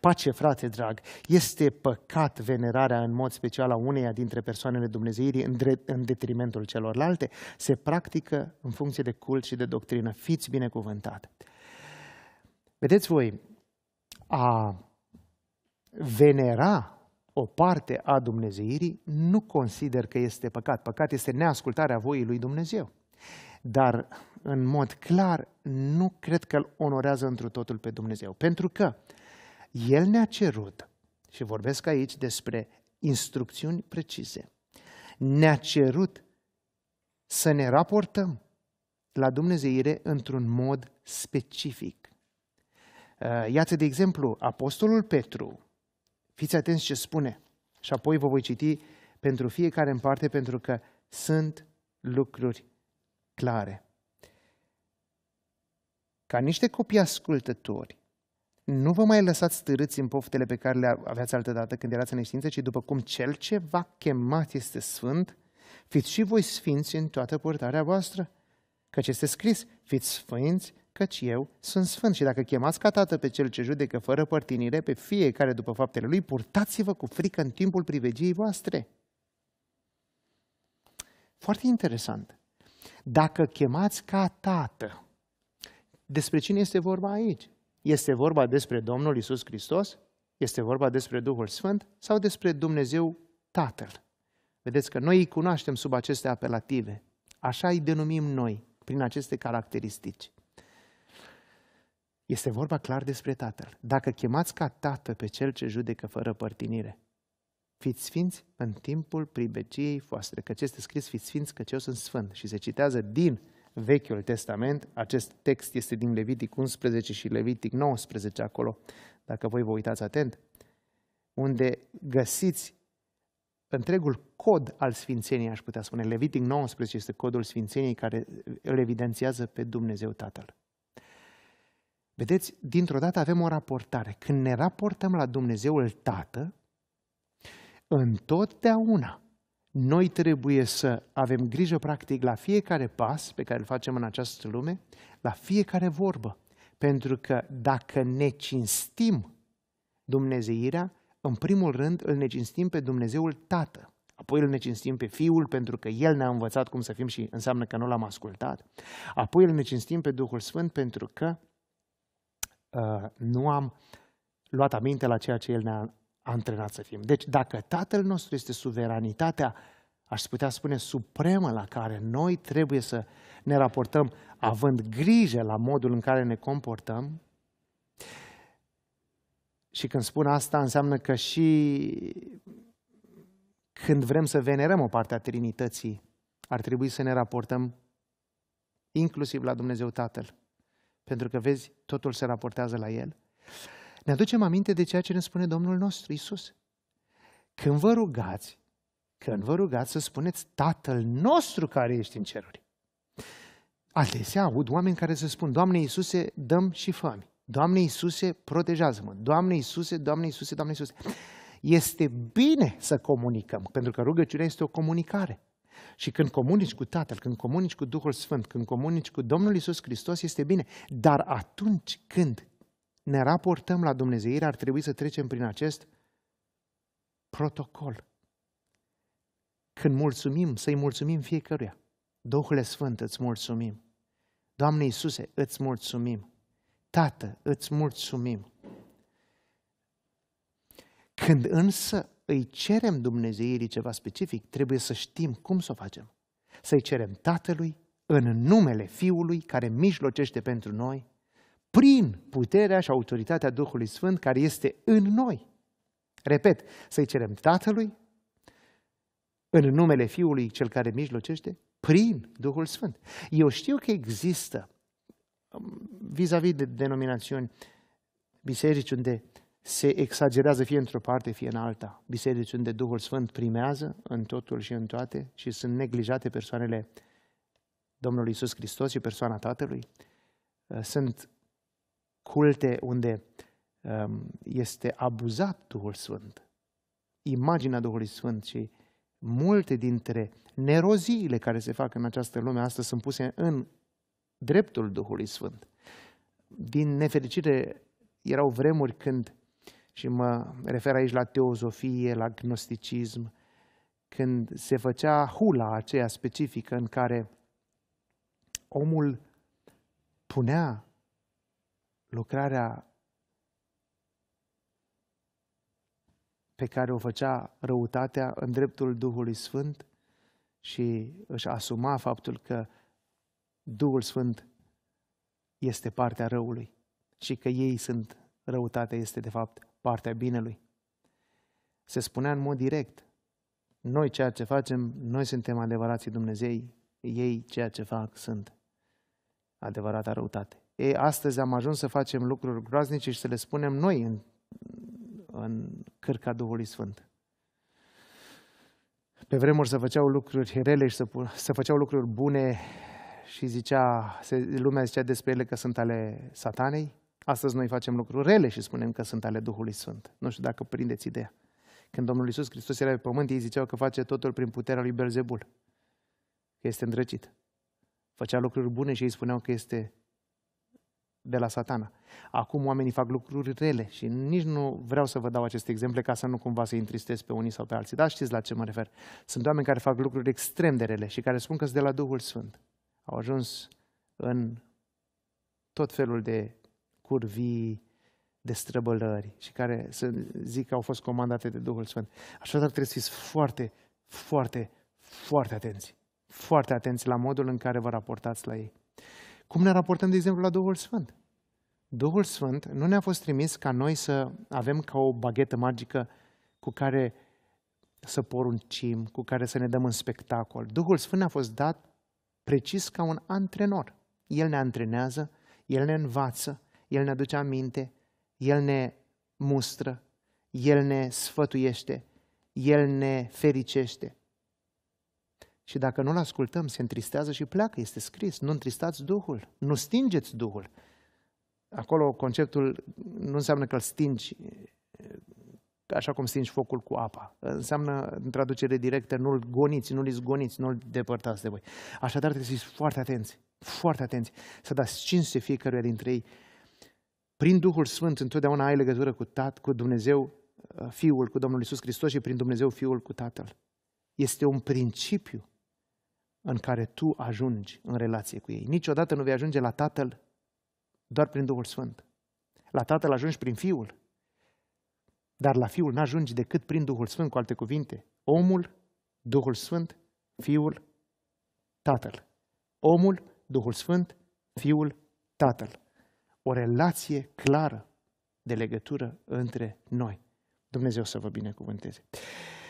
Pace, frate drag, este păcat venerarea în mod special a uneia dintre persoanele Dumnezeirii în, drept, în detrimentul celorlalte? Se practică în funcție de cult și de doctrină. Fiți binecuvântat! Vedeți voi, a venera o parte a Dumnezeirii nu consider că este păcat. Păcat este neascultarea voii lui Dumnezeu. Dar, în mod clar, nu cred că îl onorează întru totul pe Dumnezeu. Pentru că el ne-a cerut, și vorbesc aici despre instrucțiuni precise, ne-a cerut să ne raportăm la Dumnezeire într-un mod specific. Uh, iată, de exemplu, Apostolul Petru, fiți atenți ce spune, și apoi vă voi citi pentru fiecare în parte, pentru că sunt lucruri clare. Ca niște copii ascultători, nu vă mai lăsați stârâți în poftele pe care le aveați altădată când erați în neștiință, ci după cum cel ce v-a chemat este sfânt, fiți și voi sfinți în toată purtarea voastră. Căci este scris, fiți sfinți, căci eu sunt sfânt. Și dacă chemați ca tată pe cel ce judecă fără părtinire pe fiecare după faptele lui, purtați-vă cu frică în timpul privegiei voastre. Foarte interesant. Dacă chemați ca tată, despre cine este vorba aici? Este vorba despre Domnul Isus Hristos? Este vorba despre Duhul Sfânt sau despre Dumnezeu Tatăl? Vedeți că noi îi cunoaștem sub aceste apelative. Așa îi denumim noi, prin aceste caracteristici. Este vorba clar despre Tatăl. Dacă chemați ca Tată pe Cel ce judecă fără părtinire, fiți sfinți în timpul pribeciei voastre, căci este scris fiți sfinți, căci eu sunt sfânt. Și se citează din Vechiul Testament. Acest text este din Levitic 11 și Levitic 19 acolo, dacă voi vă uitați atent, unde găsiți întregul cod al Sfințeniei, aș putea spune. Levitic 19 este codul Sfințeniei care îl evidențiază pe Dumnezeu Tatăl. Vedeți, dintr-o dată avem o raportare. Când ne raportăm la Dumnezeul Tată, întotdeauna noi trebuie să avem grijă, practic, la fiecare pas pe care îl facem în această lume, la fiecare vorbă. Pentru că dacă ne cinstim Dumnezeirea, în primul rând îl ne cinstim pe Dumnezeul Tată. Apoi îl ne cinstim pe Fiul pentru că El ne-a învățat cum să fim și înseamnă că nu l-am ascultat. Apoi îl ne cinstim pe Duhul Sfânt pentru că uh, nu am luat aminte la ceea ce El ne-a antrenați să fim. Deci dacă Tatăl nostru este suveranitatea, aș putea spune, supremă la care noi trebuie să ne raportăm, având grijă la modul în care ne comportăm, și când spun asta, înseamnă că și când vrem să venerăm o parte a Trinității, ar trebui să ne raportăm inclusiv la Dumnezeu Tatăl. Pentru că, vezi, totul se raportează la El. Ne aducem aminte de ceea ce ne spune Domnul nostru Isus. Când vă rugați, când vă rugați să spuneți Tatăl nostru care ești în ceruri. Adesea aud oameni care să spun, Doamne Iisuse, dăm și fămi. Doamne Iisuse, protejează-mă. Doamne Iisuse, Doamne Iisuse, Doamne Iisuse. Este bine să comunicăm, pentru că rugăciunea este o comunicare. Și când comunici cu Tatăl, când comunici cu Duhul Sfânt, când comunici cu Domnul Isus Hristos, este bine. Dar atunci când ne raportăm la Dumnezeire, ar trebui să trecem prin acest protocol. Când mulțumim, să-i mulțumim fiecăruia. Duhul Sfânt, îți mulțumim. Doamne Iisuse, îți mulțumim. Tată, îți mulțumim. Când însă îi cerem Dumnezeirii ceva specific, trebuie să știm cum să o facem. Să-i cerem Tatălui în numele Fiului care mijlocește pentru noi prin puterea și autoritatea Duhului Sfânt care este în noi. Repet, să-i cerem Tatălui, în numele Fiului cel care mijlocește, prin Duhul Sfânt. Eu știu că există, um, vis-a-vis de denominațiuni, biserici unde se exagerează fie într-o parte, fie în alta. Biserici unde Duhul Sfânt primează în totul și în toate și sunt neglijate persoanele Domnului Isus Hristos și persoana Tatălui. Uh, sunt culte unde um, este abuzat Duhul Sfânt, imaginea Duhului Sfânt și multe dintre neroziile care se fac în această lume astăzi sunt puse în dreptul Duhului Sfânt. Din nefericire, erau vremuri când, și mă refer aici la teozofie, la gnosticism, când se făcea hula aceea specifică în care omul punea lucrarea pe care o făcea răutatea în dreptul Duhului Sfânt și își asuma faptul că Duhul Sfânt este partea răului și că ei sunt, răutatea este de fapt partea binelui. Se spunea în mod direct, noi ceea ce facem, noi suntem adevărații Dumnezei, ei ceea ce fac sunt adevărata răutate. Ei, astăzi am ajuns să facem lucruri groaznice și să le spunem noi în, în cârca Duhului Sfânt. Pe vremuri se făceau lucruri rele și se, se făceau lucruri bune și zicea, se, lumea zicea despre ele că sunt ale satanei. Astăzi noi facem lucruri rele și spunem că sunt ale Duhului Sfânt. Nu știu dacă prindeți ideea. Când Domnul Iisus Hristos era pe pământ, ei ziceau că face totul prin puterea lui Berzebul. Că este îndrăcit. Făcea lucruri bune și ei spuneau că este de la satana. Acum oamenii fac lucruri rele și nici nu vreau să vă dau aceste exemple ca să nu cumva să-i întristez pe unii sau pe alții. Dar știți la ce mă refer. Sunt oameni care fac lucruri extrem de rele și care spun că sunt de la Duhul Sfânt. Au ajuns în tot felul de curvii, de străbălări și care să zic că au fost comandate de Duhul Sfânt. Așadar trebuie să fiți foarte, foarte, foarte atenți. Foarte atenți la modul în care vă raportați la ei. Cum ne raportăm, de exemplu, la Duhul Sfânt? Duhul Sfânt nu ne-a fost trimis ca noi să avem ca o baghetă magică cu care să poruncim, cu care să ne dăm în spectacol. Duhul Sfânt a fost dat precis ca un antrenor. El ne antrenează, El ne învață, El ne aduce aminte, El ne mustră, El ne sfătuiește, El ne fericește. Și dacă nu-L ascultăm, se întristează și pleacă, este scris, nu întristați Duhul, nu stingeți Duhul. Acolo conceptul nu înseamnă că îl stingi eh, așa cum stingi focul cu apa. Înseamnă, în traducere directă, nu-l goniți, nu-l izgoniți, nu-l depărtați de voi. Așadar trebuie să fiți foarte atenți, foarte atenți, să dați cinste fiecăruia dintre ei. Prin Duhul Sfânt întotdeauna ai legătură cu Tat, cu Dumnezeu eh, Fiul, cu Domnul Isus Hristos și prin Dumnezeu Fiul cu Tatăl. Este un principiu în care tu ajungi în relație cu ei. Niciodată nu vei ajunge la Tatăl doar prin Duhul Sfânt. La Tatăl ajungi prin Fiul, dar la Fiul n-ajungi decât prin Duhul Sfânt, cu alte cuvinte. Omul, Duhul Sfânt, Fiul, Tatăl. Omul, Duhul Sfânt, Fiul, Tatăl. O relație clară de legătură între noi. Dumnezeu să vă binecuvânteze.